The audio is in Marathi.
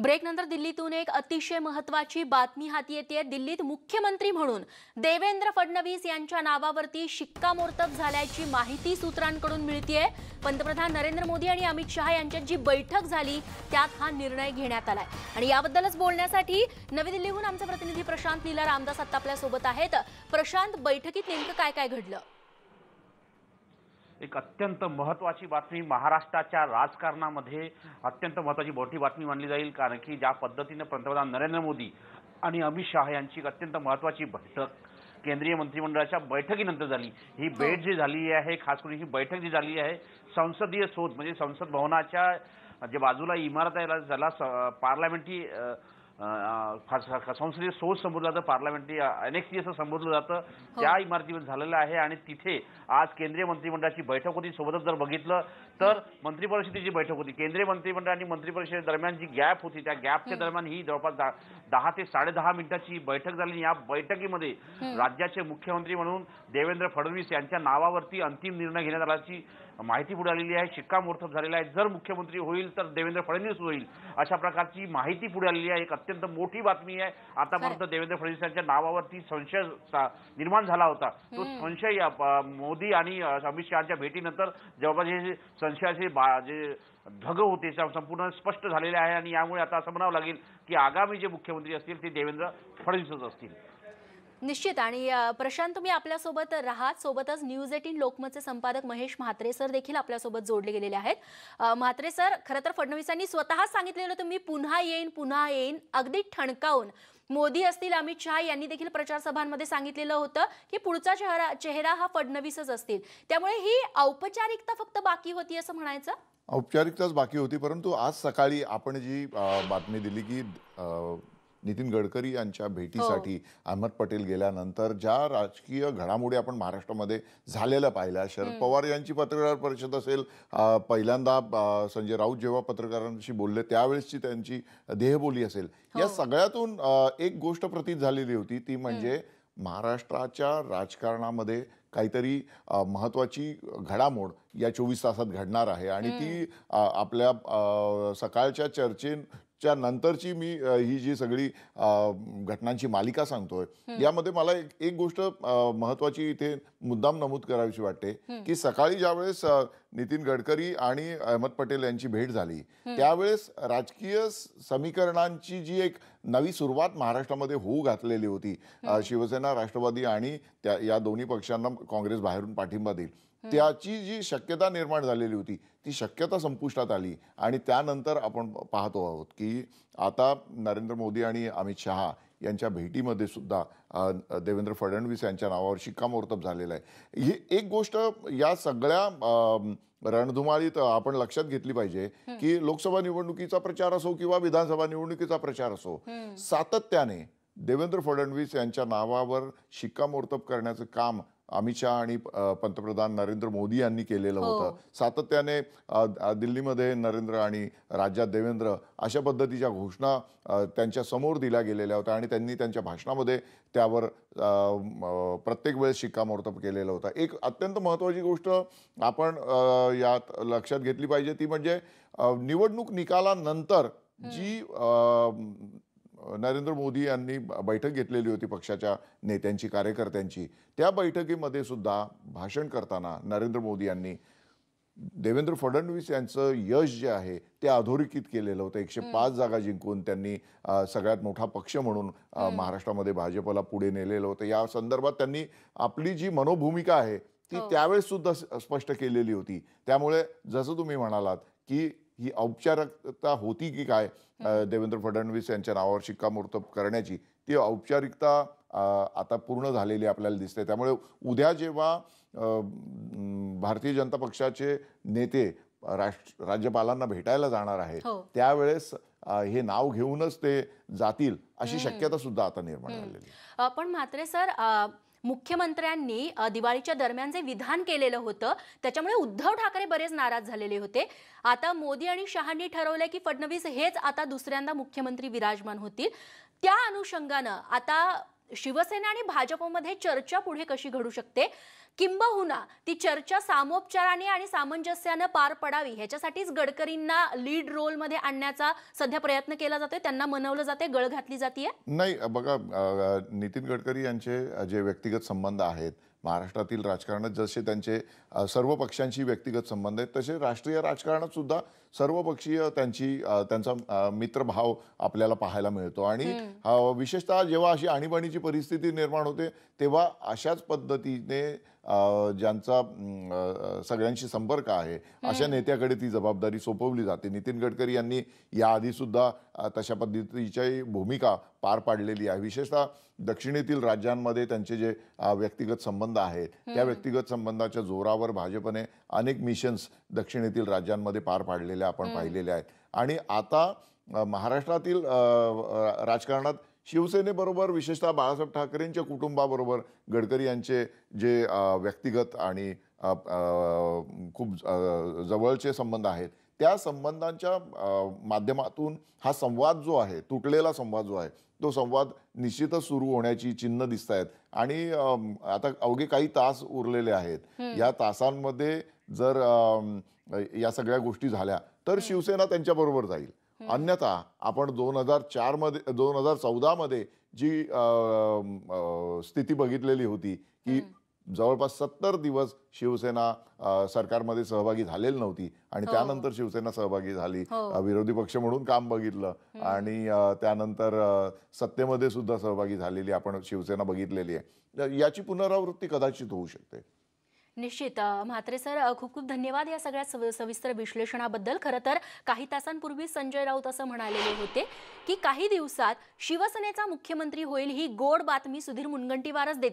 ब्रेकनंतर दिल्लीतून एक अतिशय महत्वाची बातमी हाती येते दिल्लीत मुख्यमंत्री म्हणून देवेंद्र फडणवीस यांच्या नावावरती शिक्कामोर्तब झाल्याची माहिती सूत्रांकडून मिळतीये पंतप्रधान नरेंद्र मोदी आणि अमित शहा यांच्यात जी बैठक झाली त्यात हा निर्णय घेण्यात आलाय आणि याबद्दलच बोलण्यासाठी नवी दिल्लीहून आमचे प्रतिनिधी प्रशांत लीला रामदास आता आपल्यासोबत आहेत प्रशांत बैठकीत नेमकं काय काय घडलं एक अत्यंत महत्त्वाची बातमी महाराष्ट्राच्या राजकारणामध्ये अत्यंत महत्त्वाची मोठी बातमी मानली जाईल कारण की ज्या पद्धतीने पंतप्रधान नरेंद्र मोदी आणि अमित शहा यांची अत्यंत महत्त्वाची बैठक केंद्रीय मंत्रिमंडळाच्या बैठकीनंतर झाली ही हो. भेट जी झाली आहे खास करून ही बैठक जी झाली आहे संसदीय शोध म्हणजे संसद भवनाच्या जे बाजूला इमारत आहे त्याला पार्लमेंटरी संसदीय सोच संबोधलं जातं पार्लमेंटरी अनेक्सी असं संबोधलं जातं हो. त्या इमारतीवर झालेलं आहे आणि तिथे आज केंद्रीय मंत्रिमंडळाची बैठक होती सोबतच जर बघितलं तर मंत्रिपरिषदेची बैठक होती केंद्रीय मंत्रिमंडळ आणि मंत्रिपरिषदे दरम्यान जी गॅप होती त्या गॅपच्या दरम्यान ही जवळपास दहा ते दहा मिनिटाची बैठक झाली या बैठकीमध्ये राज्याचे मुख्यमंत्री म्हणून देवेंद्र फडणवीस यांच्या नावावरती अंतिम निर्णय घेण्यात आल्याची माहिती पुढे आलेली आहे शिक्कामोर्तब झालेला आहे जर मुख्यमंत्री होईल तर देवेंद्र फडणवीस होईल अशा प्रकारची माहिती पुढे आलेली आहे एक अत्यंत मोठी बातमी आहे आतापर्यंत देवेंद्र फडणवीस यांच्या नावावरती संशय निर्माण झाला होता तो संशय मोदी आणि अमित शहाच्या भेटीनंतर जवळपास हे संशयाचे जे ढग होते संपूर्ण स्पष्ट झालेले आहे आणि यामुळे आता असं म्हणावं लागेल की आगामी जे मुख्यमंत्री असतील ते देवेंद्र फडणवीसच असतील निश्चित आणि प्रशांत तुम्ही आपल्यासोबत राहत सोबतच न्यूज एटीन लोकमतचे संपादक महेश म्हात्रे सर देखील आपल्यासोबत जोडले गेलेले आहेत म्हात्रे सर खरं तर फडणवीसांनी स्वतःच सांगितलेलं तुम्ही पुन्हा येईन पुन्हा येईन अगदी ठणकावून मोदी असतील अमित शहा यांनी देखील प्रचारसभांमध्ये सांगितलेलं होतं की पुढचा चेहरा चेहरा हा फडणवीसच असतील त्यामुळे ही औपचारिकता फक्त बाकी होती असं म्हणायचं औपचारिकताच बाकी होती परंतु आज सकाळी आपण जी बातमी दिली की नितीन गडकरी यांच्या भेटीसाठी हो. अहमद पटेल गेल्यानंतर ज्या राजकीय घडामोडी आपण महाराष्ट्रामध्ये झालेल्या पाहिल्या शरद पवार यांची पत्रकार परिषद असेल पहिल्यांदा संजय राऊत जेव्हा पत्रकारांशी बोलले त्यावेळेसची त्यांची देहबोली असेल हो. या सगळ्यातून एक गोष्ट प्रतीत झालेली होती ती म्हणजे महाराष्ट्राच्या राजकारणामध्ये काहीतरी महत्त्वाची घडामोड या चोवीस तासात घडणार आहे आणि ती आपल्या सकाळच्या चर्चेन च्या नंतरची मी ही जी सगळी घटनांची मालिका सांगतोय यामध्ये मला एक एक गोष्ट महत्वाची इथे मुद्दाम नमूद करावीशी वाटते की सकाळी ज्यावेळेस नितीन गडकरी आणि अहमद पटेल यांची भेट झाली त्यावेळेस राजकीय समीकरणांची जी एक नवी सुरुवात महाराष्ट्रामध्ये होऊ घातलेली होती शिवसेना राष्ट्रवादी आणि त्या या दोन्ही पक्षांना काँग्रेस बाहेरून पाठिंबा देईल त्याची जी शक्यता निर्माण झालेली होती ती शक्यता संपुष्टात आली आणि त्यानंतर आपण पाहतो आहोत की आता नरेंद्र मोदी आणि अमित शहा यांच्या भेटीमध्ये सुद्धा देवेंद्र फडणवीस यांच्या नावावर शिक्कामोर्तब झालेलं आहे ही एक गोष्ट या सगळ्या रणधुमाळीत आपण लक्षात घेतली पाहिजे की लोकसभा निवडणुकीचा प्रचार असो किंवा विधानसभा निवडणुकीचा प्रचार असो सातत्याने देवेंद्र फडणवीस यांच्या नावावर शिक्कामोर्तब करण्याचं काम अमित शहा आणि पंतप्रधान नरेंद्र मोदी यांनी केलेलं हो. होतं सातत्याने दिल्लीमध्ये नरेंद्र आणि राज्यात देवेंद्र अशा पद्धतीच्या घोषणा त्यांच्या समोर दिल्या गेलेल्या होत्या आणि त्यांनी त्यांच्या भाषणामध्ये त्यावर प्रत्येक वेळेस शिक्कामोर्तब केलेलं होतं एक अत्यंत महत्त्वाची गोष्ट आपण यात लक्षात घेतली पाहिजे ती म्हणजे निवडणूक निकालानंतर जी नरेंद्र मोदी यांनी बैठक घेतलेली होती पक्षाच्या नेत्यांची कार्यकर्त्यांची त्या बैठकीमध्ये सुद्धा भाषण करताना नरेंद्र मोदी यांनी देवेंद्र फडणवीस यांचं यश जे आहे ते अधोरेखित केलेलं होतं एकशे पाच जागा जिंकून त्यांनी सगळ्यात मोठा पक्ष म्हणून महाराष्ट्रामध्ये भाजपला पुढे नेलेलं होतं या संदर्भात त्यांनी आपली जी मनोभूमिका आहे ती हो. त्यावेळेस सुद्धा स्पष्ट केलेली होती त्यामुळे जसं तुम्ही म्हणालात की ही औपचारिकता होती की काय देवेंद्र फडणवीस यांच्या नावावर शिक्कामोर्तब करण्याची ती औपचारिकता आता पूर्ण झालेली आपल्याला दिसते त्यामुळे उद्या जेव्हा भारतीय जनता पक्षाचे नेते राष्ट्र राज्यपालांना भेटायला जाणार आहे हो. त्यावेळेस हे नाव घेऊनच ते जातील अशी शक्यता सुद्धा आता निर्माण झालेली पण मात्र सर मुख्यमंत्र्यांनी दिवाळीच्या दरम्यान जे विधान केलेलं होतं त्याच्यामुळे उद्धव ठाकरे बरेच नाराज झालेले होते आता मोदी आणि शहांनी ठरवलंय की फडणवीस हेच आता दुसऱ्यांदा मुख्यमंत्री विराजमान होतील त्या अनुषंगानं आता शिवसेना आणि भाजपमध्ये चर्चा पुढे कशी घडू शकते किंबहुना ती चर्चा सामोपचाराने आणि सामंजस्यानं पार पडावी ह्याच्यासाठीच गडकरींना लीड रोलमध्ये आणण्याचा सध्या प्रयत्न केला जातोय त्यांना मनवलं जाते गळ घातली जाते नाही बघा नितीन गडकरी यांचे जे व्यक्तिगत संबंध आहेत महाराष्ट्रातील राजकारणात जसे त्यांचे सर्व पक्षांशी व्यक्तिगत संबंध आहेत तसे राष्ट्रीय राजकारणात सुद्धा सर्वपक्षीय त्यांची त्यांचा मित्रभाव आपल्याला पाहायला मिळतो आणि विशेषतः जेव्हा अशी आणीबाणीची परिस्थिती निर्माण होते तेव्हा अशाच पद्धतीने ज्यांचा सगळ्यांशी संपर्क आहे अशा नेत्याकडे ती जबाबदारी सोपवली जाते नितीन गडकरी यांनी याआधी सुद्धा तशा पद्धतीची भूमिका पार पाडलेली आहे विशेषतः दक्षिणेतील राज्यांमध्ये त्यांचे जे व्यक्तिगत संबंध आहेत त्या व्यक्तिगत संबंधाच्या जोरावर भाजपने अनेक मिशन्स दक्षिणेतील राज्यांमध्ये पार पाडलेले झालेल्या आपण पाहिलेल्या आहेत आणि आता महाराष्ट्रातील राजकारणात शिवसेनेबरोबर विशेषतः बाळासाहेब ठाकरेंच्या कुटुंबाबरोबर गडकरी यांचे जे व्यक्तिगत आणि खूप जवळचे संबंध आहेत त्या संबंधांच्या माध्यमातून हा संवाद जो आहे तुटलेला संवाद जो आहे तो संवाद निश्चितच सुरू होण्याची चिन्ह दिसत आहेत आणि आता अवघे काही तास उरलेले आहेत या तासांमध्ये जर या सगळ्या गोष्टी झाल्या तर शिवसेना त्यांच्याबरोबर जाईल अन्यथा आपण दोन हजार मध्ये दोन हजार चौदामध्ये जी स्थिती बघितलेली होती की जवळपास सत्तर दिवस शिवसेना सरकारमध्ये सहभागी झालेली नव्हती आणि हो. त्यानंतर शिवसेना सहभागी झाली हो. विरोधी पक्ष म्हणून काम बघितलं आणि त्यानंतर सत्तेमध्ये सुद्धा सहभागी झालेली आपण शिवसेना बघितलेली आहे याची पुनरावृत्ती कदाचित होऊ शकते निश्चित म्हात्रे सर खूप खूप धन्यवाद या सगळ्या सविस्तर विश्लेषणाबद्दल खरं तर काही तासांपूर्वी संजय राऊत असं म्हणालेले होते की काही दिवसात शिवसेनेचा मुख्यमंत्री होईल ही गोड बातमी सुधीर मुनगंटीवारच देत